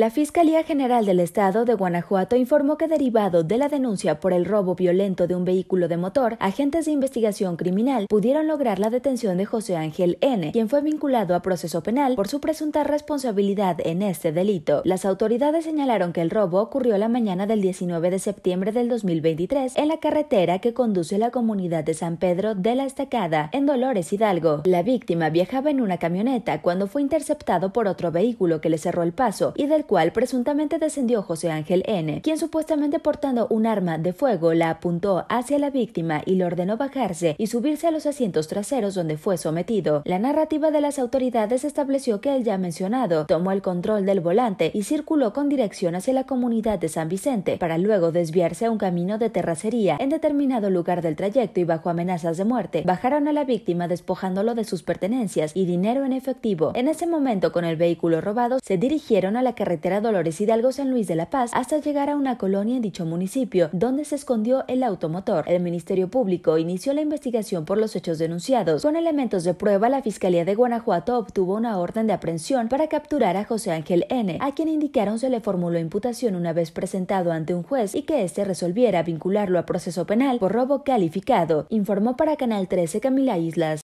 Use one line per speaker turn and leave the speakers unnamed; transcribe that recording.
La Fiscalía General del Estado de Guanajuato informó que derivado de la denuncia por el robo violento de un vehículo de motor, agentes de investigación criminal pudieron lograr la detención de José Ángel N., quien fue vinculado a proceso penal por su presunta responsabilidad en este delito. Las autoridades señalaron que el robo ocurrió la mañana del 19 de septiembre del 2023 en la carretera que conduce la comunidad de San Pedro de la Estacada, en Dolores Hidalgo. La víctima viajaba en una camioneta cuando fue interceptado por otro vehículo que le cerró el paso y del cual presuntamente descendió José Ángel N., quien supuestamente portando un arma de fuego la apuntó hacia la víctima y le ordenó bajarse y subirse a los asientos traseros donde fue sometido. La narrativa de las autoridades estableció que el ya mencionado tomó el control del volante y circuló con dirección hacia la comunidad de San Vicente, para luego desviarse a un camino de terracería en determinado lugar del trayecto y bajo amenazas de muerte, bajaron a la víctima despojándolo de sus pertenencias y dinero en efectivo. En ese momento, con el vehículo robado, se dirigieron a la carretera carretera Dolores Hidalgo San Luis de la Paz hasta llegar a una colonia en dicho municipio, donde se escondió el automotor. El Ministerio Público inició la investigación por los hechos denunciados. Con elementos de prueba, la Fiscalía de Guanajuato obtuvo una orden de aprehensión para capturar a José Ángel N., a quien indicaron se le formuló imputación una vez presentado ante un juez y que éste resolviera vincularlo a proceso penal por robo calificado, informó para Canal 13 Camila Islas.